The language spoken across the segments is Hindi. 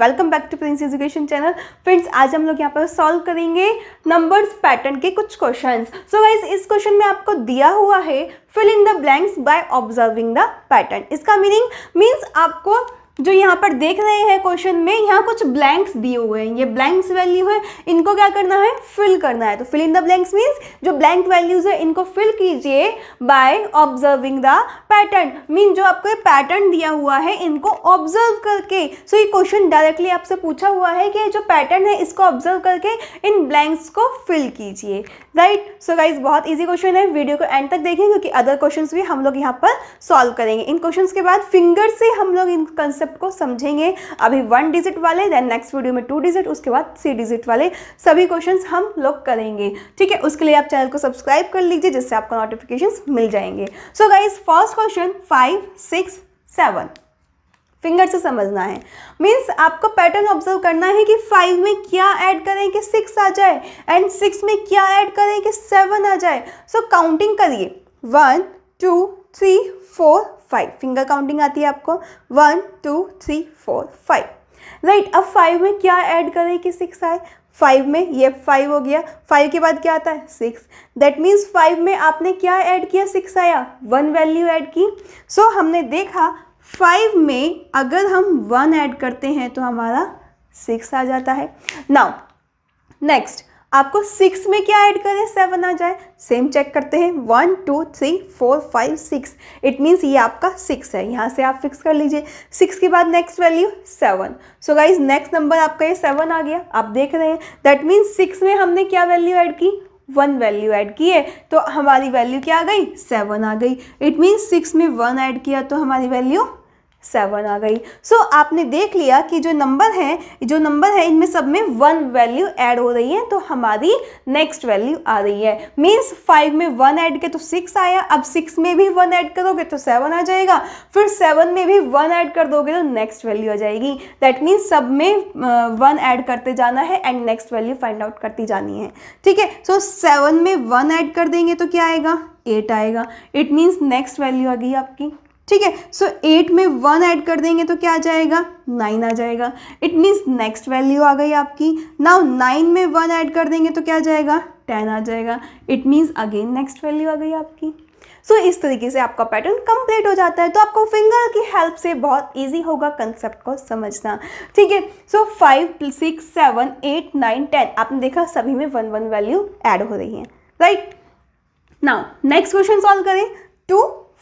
welcome back to Prince Education channel friends आज हम लोग यहाँ पर सॉल्व करेंगे नंबर्स पैटर्न के कुछ क्वेश्चंस सो वाइज इस क्वेश्चन में आपको दिया हुआ है fill in the blanks by observing the pattern इसका मीनिंग मीन्स आपको जो यहाँ पर देख रहे हैं क्वेश्चन में यहाँ कुछ ब्लैंक्स दिए हुए हैं ये ब्लैंक्स वैल्यू है इनको क्या करना है फिल करना है तो fill in the blanks means जो ब्लैंक वैल्यूज है इनको फिल कीजिए by observing the pattern mean जो आपको पैटर्न दिया हुआ है इनको ऑब्जर्व करके सो so ये क्वेश्चन डायरेक्टली आपसे पूछा हुआ है कि जो पैटर्न है इसको ऑब्जर्व करके इन ब्लैंक्स को फिल कीजिए राइट सो गाइज बहुत ईजी क्वेश्चन है वीडियो को एंड तक देखें क्योंकि अदर क्वेश्चन भी हम लोग यहाँ पर सॉल्व करेंगे इन क्वेश्चन के बाद फिंगर से हम लोग इन कंसेप्ट कॉन्सेप्ट को समझेंगे अभी वन डिजिट वाले देन नेक्स्ट वीडियो में टू डिजिट उसके बाद थ्री डिजिट वाले सभी क्वेश्चन हम लोग करेंगे ठीक है उसके लिए आप चैनल को सब्सक्राइब कर लीजिए जिससे आपको नोटिफिकेशन मिल जाएंगे so guys first question five six seven finger से समझना है मीन्स आपको पैटर्न ऑब्जर्व करना है कि फाइव में क्या ऐड करें कि सिक्स आ जाए एंड सिक्स में क्या ऐड करें कि सेवन आ जाए सो काउंटिंग करिए one two three four five finger counting आती है आपको one two three four five right अब फाइव में क्या ऐड करें कि सिक्स आए फाइव में ये फाइव हो गया फाइव के बाद क्या आता है सिक्स दैट मीन्स फाइव में आपने क्या ऐड किया सिक्स आया वन वैल्यू ऐड की सो so, हमने देखा फाइव में अगर हम वन ऐड करते हैं तो हमारा सिक्स आ जाता है नाउ नेक्स्ट आपको सिक्स में क्या ऐड करें सेवन आ जाए सेम चेक करते हैं one two three four five six it means ये आपका सिक्स है यहाँ से आप फिक्स कर लीजिए सिक्स के बाद next value seven so guys next number आपका ये सेवन आ गया आप देख रहे हैं दैट मीन्स सिक्स में हमने क्या वैल्यू ऐड की वन वैल्यू ऐड की है तो हमारी वैल्यू क्या आ गई सेवन आ गई इट मीन्स सिक्स में वन ऐड किया तो हमारी वैल्यू सेवन आ गई सो so, आपने देख लिया कि जो नंबर है जो नंबर है इनमें सब में वन वैल्यू ऐड हो रही है तो हमारी नेक्स्ट वैल्यू आ रही है मीन्स फाइव में वन ऐड के तो सिक्स आया अब सिक्स में भी वन ऐड करोगे तो सेवन आ जाएगा फिर सेवन में भी वन ऐड कर दोगे तो नेक्स्ट वैल्यू आ जाएगी दैट मीन्स सब में वन uh, ऐड करते जाना है and next value find out करती जानी है ठीक है सो सेवन में वन ऐड कर देंगे तो क्या आएगा एट आएगा इट मीन्स नेक्स्ट वैल्यू आ गई आपकी ठीक है सो एट में वन ऐड कर देंगे तो क्या आ जाएगा नाइन आ जाएगा इट मीन्स नेक्स्ट वैल्यू आ गई आपकी नाउ नाइन में वन ऐड कर देंगे तो क्या जाएगा टेन आ जाएगा it means again next value आ गई आपकी सो so, इस तरीके से आपका पैटर्न कंप्लीट हो जाता है तो आपको फिंगर की हेल्प से बहुत इजी होगा कंसेप्ट को समझना ठीक है so five six seven eight nine ten आपने देखा सभी में वन वन वैल्यू ऐड हो रही है right now next question solve करें two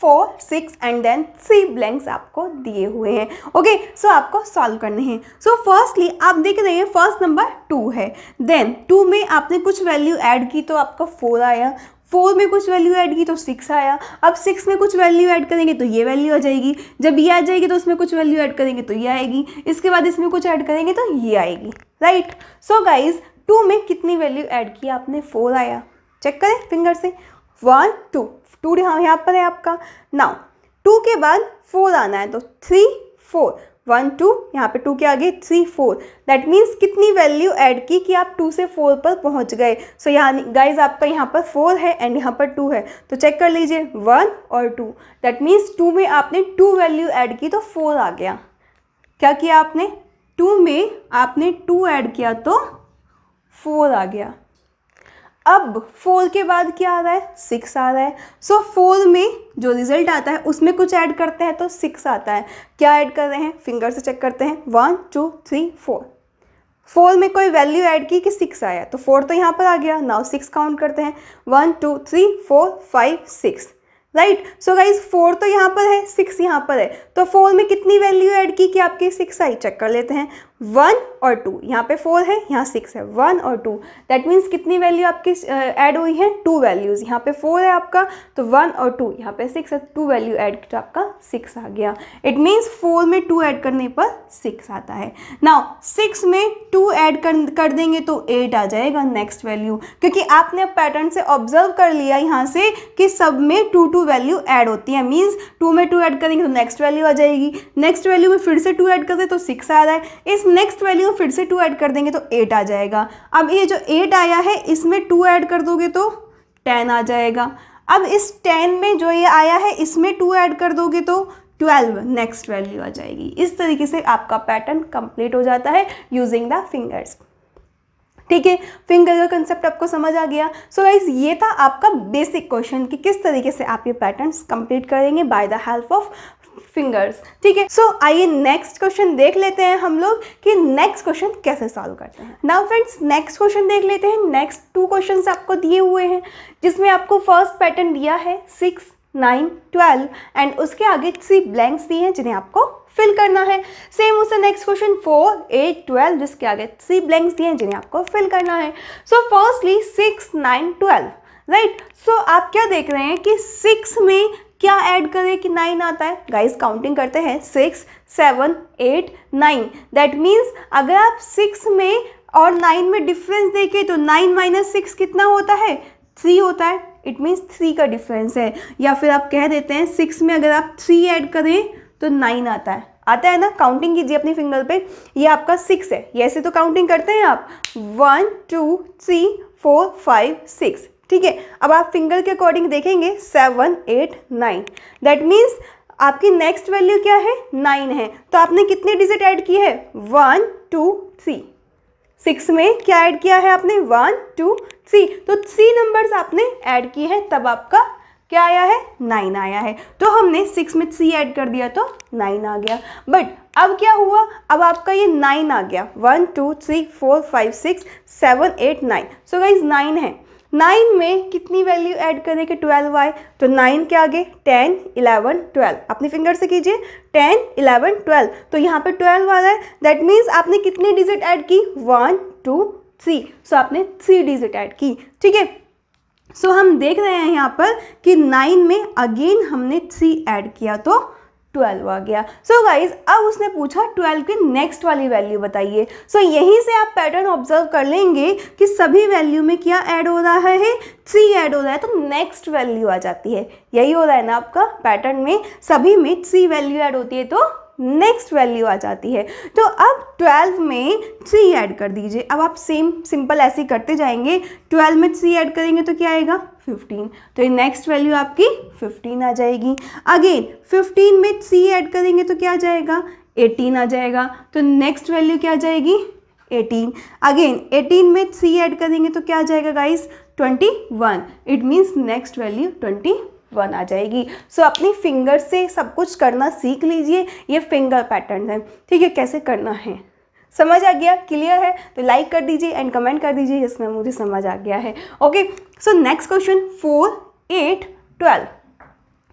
four six and then three blanks आपको दिए हुए हैं ओके सो आपको सॉल्व करने हैं सो फर्स्टली आप देख रहे हैं फर्स्ट नंबर टू है देन टू में आपने कुछ वैल्यू ऐड की तो आपका फोर आया फोर में कुछ वैल्यू ऐड की तो सिक्स आया अब सिक्स में कुछ वैल्यू ऐड करेंगे तो ये वैल्यू आ जाएगी जब ये आ जाएगी तो उसमें कुछ वैल्यू ऐड करेंगे तो ये आएगी इसके बाद इसमें कुछ ऐड करेंगे तो ये आएगी राइट सो गाइज टू में कितनी वैल्यू ऐड की आपने फोर आया चेक करें फिंगर से वन टू टू यहाँ यहाँ पर है आपका नाउ टू के बाद फोर आना है तो थ्री फोर वन टू यहाँ पे टू के आगे थ्री फोर दैट मीन्स कितनी वैल्यू ऐड की कि आप टू से फोर पर पहुँच गए सो so, यहाँ गाइज आपका यहाँ पर फोर है एंड यहाँ पर टू है तो चेक कर लीजिए वन और टू दैट मीन्स टू में आपने टू वैल्यू ऐड की तो फोर आ गया क्या किया आपने टू में आपने टू ऐड किया तो फोर आ गया अब फोर के बाद क्या आ रहा है सिक्स आ रहा है सो so, फोर में जो रिजल्ट आता है उसमें कुछ ऐड करते हैं तो सिक्स आता है क्या ऐड कर रहे हैं फिंगर से चेक करते हैं one two three four four में कोई वैल्यू ऐड की कि सिक्स आया तो फोर तो यहाँ पर आ गया नाउ सिक्स काउंट करते हैं one two three four five six right so guys four तो यहाँ पर है सिक्स यहाँ पर है तो फोर में कितनी वैल्यू ऐड की कि आपकी सिक्स आई चेक कर लेते हैं वन और टू यहाँ पे फोर है यहाँ सिक्स है वन और टू दैट मीन्स कितनी वैल्यू आपकी ऐड हुई है टू वैल्यूज़ यहाँ पे फोर है आपका तो वन और टू यहाँ पे सिक्स है टू वैल्यू एड तो आपका सिक्स आ गया इट मीन्स फोर में टू ऐड करने पर सिक्स आता है नाउ सिक्स में टू ऐड कर, कर देंगे तो एट आ जाएगा नेक्स्ट वैल्यू क्योंकि आपने अब पैटर्न से ऑब्जर्व कर लिया यहाँ से कि सब में two two two value add होती है मीन्स टू में टू ऐड करेंगे तो नेक्स्ट वैल्यू आ जाएगी नेक्स्ट वैल्यू में फिर से टू ऐड कर दे तो सिक्स आ रहा है इस नेक्स्ट वैल्यू में फिर से टू ऐड कर देंगे तो एट आ जाएगा अब ये जो एट आया है इसमें टू ऐड कर दोगे तो टेन आ जाएगा अब इस टेन में जो ये आया है इसमें टू ऐड कर दोगे तो 12 नेक्स्ट वैल्यू आ जाएगी इस तरीके से आपका पैटर्न कंप्लीट हो जाता है यूजिंग द फिंगर्स ठीक है फिंगर का कंसेप्ट आपको समझ आ गया सो so गाइज ये था आपका बेसिक क्वेश्चन कि किस तरीके से आप ये पैटर्न्स कंप्लीट करेंगे by the help of fingers ठीक है सो आइए नेक्स्ट क्वेश्चन देख लेते हैं हम लोग कि नेक्स्ट क्वेश्चन कैसे सॉल्व करते हैं नाउ फ्रेंड्स नेक्स्ट क्वेश्चन देख लेते हैं नेक्स्ट टू क्वेश्चन आपको दिए हुए हैं जिसमें आपको फर्स्ट पैटर्न दिया है सिक्स नाइन ट्वेल्व एंड उसके आगे थ्री ब्लैंक्स दिए हैं जिन्हें आपको फिल करना है सेम उससे next question four eight twelve जिसके आगे थ्री ब्लैंक्स दिए हैं जिन्हें आपको फिल करना है so firstly six nine twelve right so आप क्या देख रहे हैं कि सिक्स में क्या ऐड करें कि नाइन आता है गाइस काउंटिंग करते हैं six seven eight nine that means अगर आप सिक्स में और नाइन में डिफरेंस देखें तो नाइन माइनस सिक्स कितना होता है थ्री होता है इट मीन्स थ्री का डिफरेंस है या फिर आप कह देते हैं सिक्स में अगर आप थ्री ऐड करें तो नाइन आता है आता है ना काउंटिंग कीजिए अपनी फिंगर पे ये आपका सिक्स है ये ऐसे तो काउंटिंग करते हैं आप one two three four five six ठीक है अब आप फिंगर के अकॉर्डिंग देखेंगे seven eight nine that means आपकी नेक्स्ट वैल्यू क्या है नाइन है तो आपने कितने डिजिट ऐड किए हैं वन टू थ्री सिक्स में क्या ऐड किया है आपने वन टू थ्री तो थ्री नंबर्स आपने ऐड किए हैं तब आपका क्या आया है नाइन आया है तो हमने सिक्स में सी ऐड कर दिया तो नाइन आ गया बट अब क्या हुआ अब आपका ये नाइन आ गया one two three four five six seven eight nine so guys nine है नाइन में कितनी वैल्यू ऐड करें कि ट्वेल्व आए तो नाइन के आगे टेन इलेवन ट्वेल्व अपनी फिंगर से कीजिए टेन इलेवन ट्वेल्व तो यहाँ पे ट्वेल्व आ रहा है दैट मीन्स आपने कितनी डिजिट ऐड की वन टू थ्री सो आपने थ्री डिजिट ऐड की ठीक है सो so, हम देख रहे हैं यहाँ पर कि नाइन में अगेन हमने थ्री ऐड किया तो ट्वेल्व आ गया सो so गाइज अब उसने पूछा ट्वेल्व की नेक्स्ट वाली वैल्यू बताइए सो so, यहीं से आप पैटर्न ऑब्जर्व कर लेंगे कि सभी वैल्यू में क्या ऐड हो रहा है थ्री ऐड हो रहा है तो नेक्स्ट वैल्यू आ जाती है यही हो रहा है ना आपका पैटर्न में सभी में थ्री वैल्यू ऐड होती है तो नेक्स्ट वैल्यू आ जाती है तो अब 12 में 3 ऐड कर दीजिए अब आप सेम सिंपल ऐसे करते जाएंगे 12 में 3 ऐड करेंगे तो क्या आएगा 15 तो ये नेक्स्ट वैल्यू आपकी 15 आ जाएगी अगेन 15 में 3 ऐड करेंगे तो क्या आ जाएगा 18 आ जाएगा तो नेक्स्ट वैल्यू क्या आ जाएगी 18 अगेन 18 में 3 ऐड करेंगे तो क्या आ जाएगा guys 21 it means next value one आ जाएगी सो so, अपनी फिंगर से सब कुछ करना सीख लीजिए ये फिंगर पैटर्न है ठीक है कैसे करना है समझ आ गया क्लियर है तो लाइक कर दीजिए एंड कमेंट कर दीजिए जिसमें मुझे समझ आ गया है okay so next question four eight twelve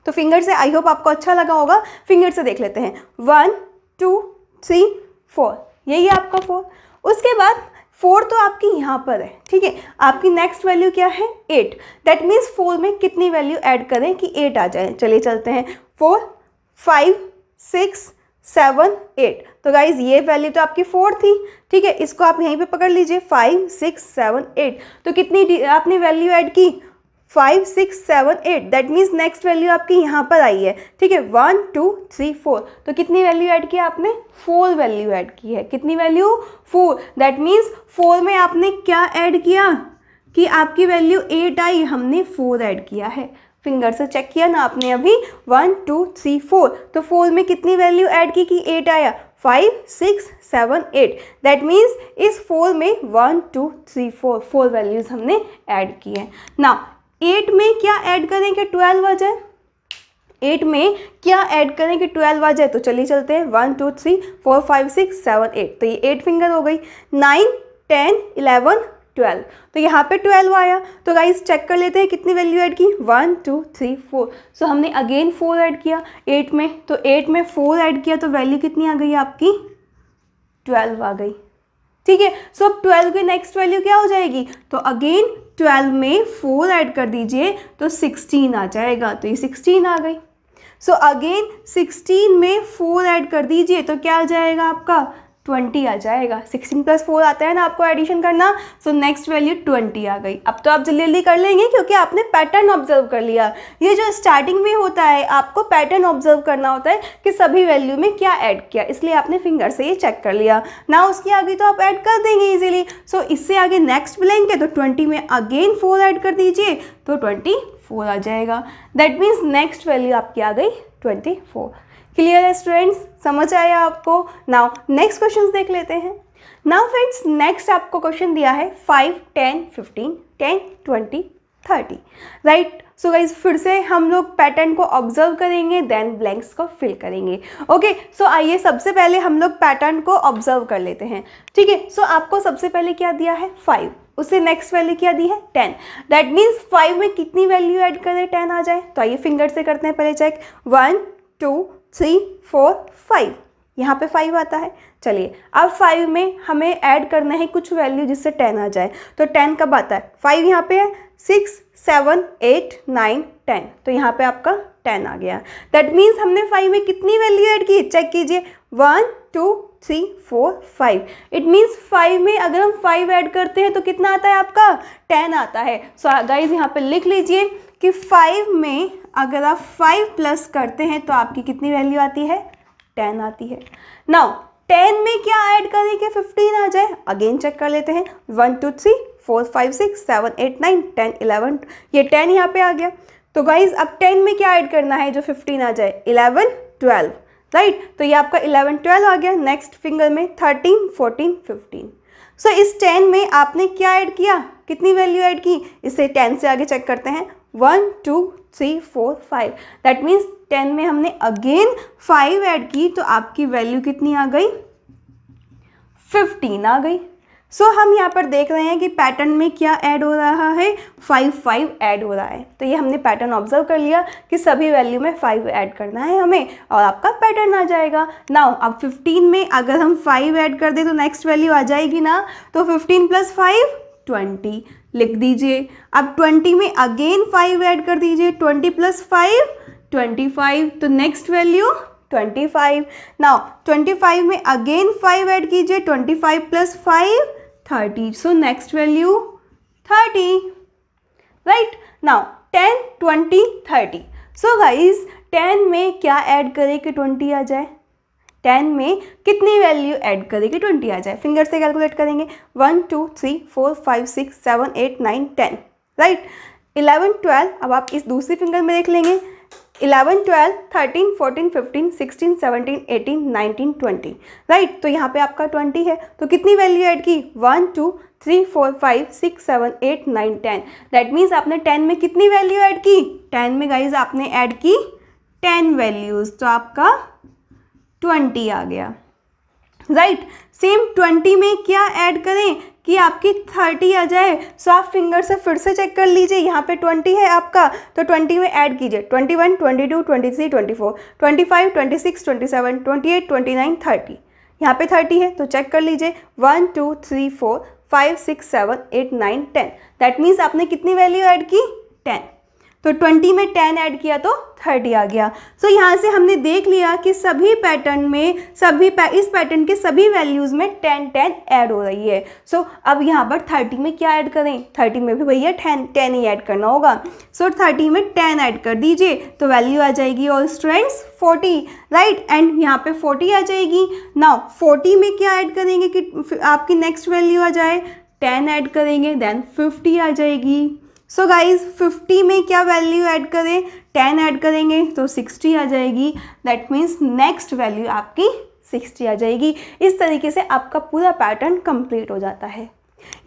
तो फिंगर से आई होप आपको अच्छा लगा होगा फिंगर से देख लेते हैं वन टू थ्री फोर यही है आपका फोर उसके बाद फोर तो आपकी यहाँ पर है ठीक है आपकी नेक्स्ट वैल्यू क्या है एट दैट मीन्स फोर में कितनी वैल्यू ऐड करें कि एट आ जाए चलिए चलते हैं four five six seven eight तो गाइज ये वैल्यू तो आपकी फोर थी ठीक है इसको आप यहीं पे पकड़ लीजिए फाइव सिक्स सेवन एट तो कितनी आपने वैल्यू ऐड की five six seven eight that means next value आपकी यहाँ पर आई है ठीक है वन टू थ्री फोर तो कितनी वैल्यू ऐड की आपने फोर वैल्यू ऐड की है कितनी value four that means four में आपने क्या ऐड किया कि आपकी वैल्यू एट आई हमने फोर ऐड किया है फिंगर से चेक किया ना आपने अभी वन टू थ्री फोर तो फोर में कितनी वैल्यू ऐड की कि एट आया five six seven eight that means इस फोर में one two three four four values हमने ऐड की है ना एट में क्या ऐड कि ट्वेल्व आ जाए एट में क्या ऐड करें कि ट्वेल्व आ जाए तो चलिए चलते हैं one two three four five six seven eight तो ये एट फिंगर हो गई नाइन टेन इलेवन ट्वेल्व तो यहाँ पे ट्वेल्व आया तो गाइस चेक कर लेते हैं कितनी वैल्यू ऐड की one two three four so हमने अगेन फोर ऐड किया एट में तो एट में फोर ऐड किया तो वैल्यू कितनी आ गई आपकी ट्वेल्व आ गई ठीक है सो अब ट्वेल्व की नेक्स्ट वैल्यू क्या हो जाएगी तो अगेन ट्वेल्व में फोर ऐड कर दीजिए तो सिक्सटीन आ जाएगा तो ये सिक्सटीन आ गई सो अगेन सिक्सटीन में फोर ऐड कर दीजिए तो क्या आ जाएगा आपका ट्वेंटी आ जाएगा सिक्सटीन प्लस फोर आता है ना आपको एडिशन करना सो नेक्स्ट वैल्यू ट्वेंटी आ गई अब तो आप जल्दी जल्दी कर लेंगे क्योंकि आपने पैटर्न ऑब्जर्व कर लिया ये जो स्टार्टिंग में होता है आपको पैटर्न ऑब्जर्व करना होता है कि सभी वैल्यू में क्या ऐड किया इसलिए आपने फिंगर से ये चेक कर लिया ना उसके आगे तो आप ऐड कर देंगे ईजिली सो so, इससे आगे नेक्स्ट लेंगे तो ट्वेंटी में अगेन फोर ऐड कर दीजिए तो ट्वेंटी फोर आ जाएगा दैट मीन्स नेक्स्ट वैल्यू आपकी आ गई ट्वेंटी फोर क्लियर है स्टूडेंट्स समझ आया आपको नाउ नेक्स्ट क्वेश्चन देख लेते हैं नाउ फ्रेंड्स नेक्स्ट आपको क्वेश्चन दिया है five ten fifteen ten twenty thirty right so guys फिर से हम लोग पैटर्न को ऑब्जर्व करेंगे देन ब्लैंक्स को फिल करेंगे ओके सो आइए सबसे पहले हम लोग पैटर्न को ऑब्जर्व कर लेते हैं ठीक है सो आपको सबसे पहले क्या दिया है फाइव उससे नेक्स्ट वैल्यू क्या दी है टेन दैट मीन्स फाइव में कितनी वैल्यू एड करें टेन आ जाए तो आइए फिंगर से करते हैं पहले check one two three four five यहाँ पे फाइव आता है चलिए अब फाइव में हमें ऐड करना है कुछ वैल्यू जिससे टेन आ जाए तो टेन कब आता है फाइव यहाँ पे है six seven eight nine ten तो यहाँ पे आपका टेन आ गया दैट मीन्स हमने फाइव में कितनी वैल्यू ऐड की चेक कीजिए one two three four five it means five में अगर हम फाइव ऐड करते हैं तो कितना आता है आपका टेन आता है सो so, गाइज यहाँ पे लिख लीजिए कि फाइव में अगर आप फाइव प्लस करते हैं तो आपकी कितनी वैल्यू आती है टेन आती है नाउ टेन में क्या ऐड करें कि फिफ्टीन आ जाए अगेन चेक कर लेते हैं one two three four five six seven eight nine ten eleven ये टेन यहाँ पे आ गया तो गाइज अब टेन में क्या ऐड करना है जो फिफ्टीन आ जाए इलेवन ट्वेल्व राइट तो ये आपका इलेवन ट्वेल्व आ गया नेक्स्ट फिंगर में थर्टीन फोर्टीन फिफ्टीन सो इस टेन में आपने क्या ऐड किया कितनी वैल्यू ऐड की इसे टेन से आगे चेक करते हैं one two three four five that means ten में हमने अगेन फाइव ऐड की तो आपकी वैल्यू कितनी आ गई फिफ्टीन आ गई सो so, हम यहाँ पर देख रहे हैं कि पैटर्न में क्या ऐड हो रहा है फाइव फाइव ऐड हो रहा है तो ये हमने पैटर्न ऑब्जर्व कर लिया कि सभी वैल्यू में फाइव ऐड करना है हमें और आपका पैटर्न आ जाएगा नाउ अब फिफ्टीन में अगर हम फाइव ऐड कर दें तो नेक्स्ट वैल्यू आ जाएगी ना तो फिफ्टीन प्लस फाइव ट्वेंटी लिख दीजिए अब ट्वेंटी में अगेन फाइव ऐड कर दीजिए twenty plus five twenty five तो next value twenty five now twenty five में अगेन फाइव ऐड कीजिए twenty five plus five thirty so next value thirty right now ten twenty thirty so guys ten में क्या ऐड करें कि ट्वेंटी आ जाए टेन में कितनी वैल्यू ऐड करेगी ट्वेंटी आ जाए फिंगर से कैलकुलेट करेंगे one two three four five six seven eight nine ten right eleven twelve अब आप इस दूसरी फिंगर में देख लेंगे eleven twelve thirteen fourteen fifteen sixteen seventeen eighteen nineteen twenty right तो यहाँ पे आपका ट्वेंटी है तो कितनी वैल्यू ऐड की one two three four five six seven eight nine ten that means आपने टेन में कितनी वैल्यू ऐड की टेन में गाइज आपने ऐड की टेन वैल्यूज तो आपका ट्वेंटी आ गया राइट सेम ट्वेंटी में क्या ऐड करें कि आपकी थर्टी आ जाए सो आप फिंगर से फिर से चेक कर लीजिए यहाँ पे ट्वेंटी है आपका तो ट्वेंटी में ऐड कीजिए twenty one twenty two twenty three twenty four twenty five twenty six twenty seven twenty eight twenty nine thirty यहाँ पे थर्टी है तो चेक कर लीजिए one two three four five six seven eight nine ten that means आपने कितनी वैल्यू ऐड की टेन तो ट्वेंटी में टेन ऐड किया तो कर दिया गया सो so, यहाँ से हमने देख लिया कि सभी पैटर्न में सभी पै, इस पैटर्न के सभी वैल्यूज़ में टेन टेन ऐड हो रही है सो so, अब यहाँ पर थर्टी में क्या ऐड करें थर्टी में भी भैया टेन टेन ही ऐड करना होगा सो so, थर्टी में टेन ऐड कर दीजिए तो वैल्यू आ जाएगी और स्टूडेंट्स फोर्टी राइट एंड यहाँ पे फोर्टी आ जाएगी नाउ फोर्टी में क्या ऐड करेंगे कि आपकी नेक्स्ट वैल्यू आ जाए टेन ऐड करेंगे देन फिफ्टी आ जाएगी सो गाइज 50 में क्या वैल्यू ऐड करें 10 ऐड करेंगे तो 60 आ जाएगी दैट मीन्स नेक्स्ट वैल्यू आपकी 60 आ जाएगी इस तरीके से आपका पूरा पैटर्न कंप्लीट हो जाता है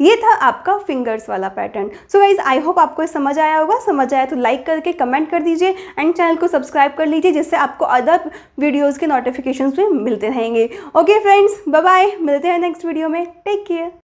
ये था आपका फिंगर्स वाला pattern so guys I hope आपको समझ आया होगा समझ आया तो लाइक करके कमेंट कर दीजिए एंड चैनल को सब्सक्राइब कर लीजिए जिससे आपको अदर वीडियोस के नोटिफिकेशंस भी मिलते रहेंगे ओके फ्रेंड्स बाय बाय मिलते हैं नेक्स्ट वीडियो में टेक केयर